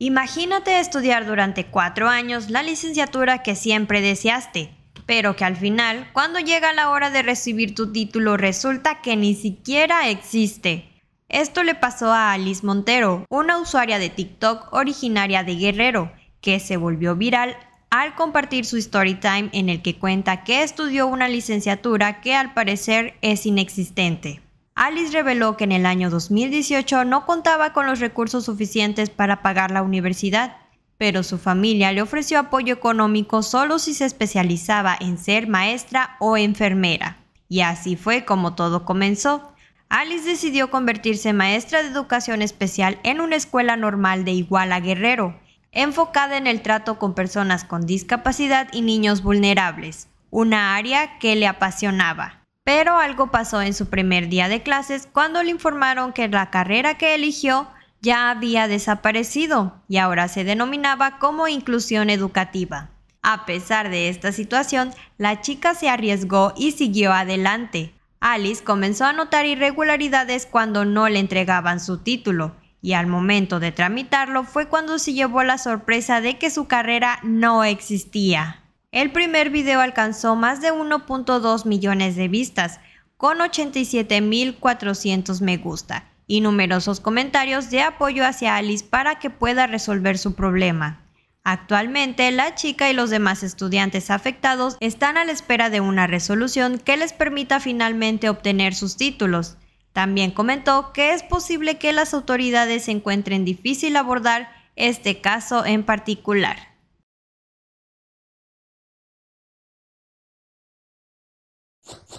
Imagínate estudiar durante cuatro años la licenciatura que siempre deseaste, pero que al final, cuando llega la hora de recibir tu título, resulta que ni siquiera existe. Esto le pasó a Alice Montero, una usuaria de TikTok originaria de Guerrero, que se volvió viral al compartir su story time en el que cuenta que estudió una licenciatura que al parecer es inexistente. Alice reveló que en el año 2018 no contaba con los recursos suficientes para pagar la universidad, pero su familia le ofreció apoyo económico solo si se especializaba en ser maestra o enfermera. Y así fue como todo comenzó. Alice decidió convertirse en maestra de educación especial en una escuela normal de Iguala Guerrero, enfocada en el trato con personas con discapacidad y niños vulnerables, una área que le apasionaba. Pero algo pasó en su primer día de clases cuando le informaron que la carrera que eligió ya había desaparecido y ahora se denominaba como inclusión educativa. A pesar de esta situación, la chica se arriesgó y siguió adelante. Alice comenzó a notar irregularidades cuando no le entregaban su título, y al momento de tramitarlo fue cuando se llevó la sorpresa de que su carrera no existía. El primer video alcanzó más de 1.2 millones de vistas, con 87.400 me gusta y numerosos comentarios de apoyo hacia Alice para que pueda resolver su problema. Actualmente, la chica y los demás estudiantes afectados están a la espera de una resolución que les permita finalmente obtener sus títulos. También comentó que es posible que las autoridades encuentren difícil abordar este caso en particular. Thank you.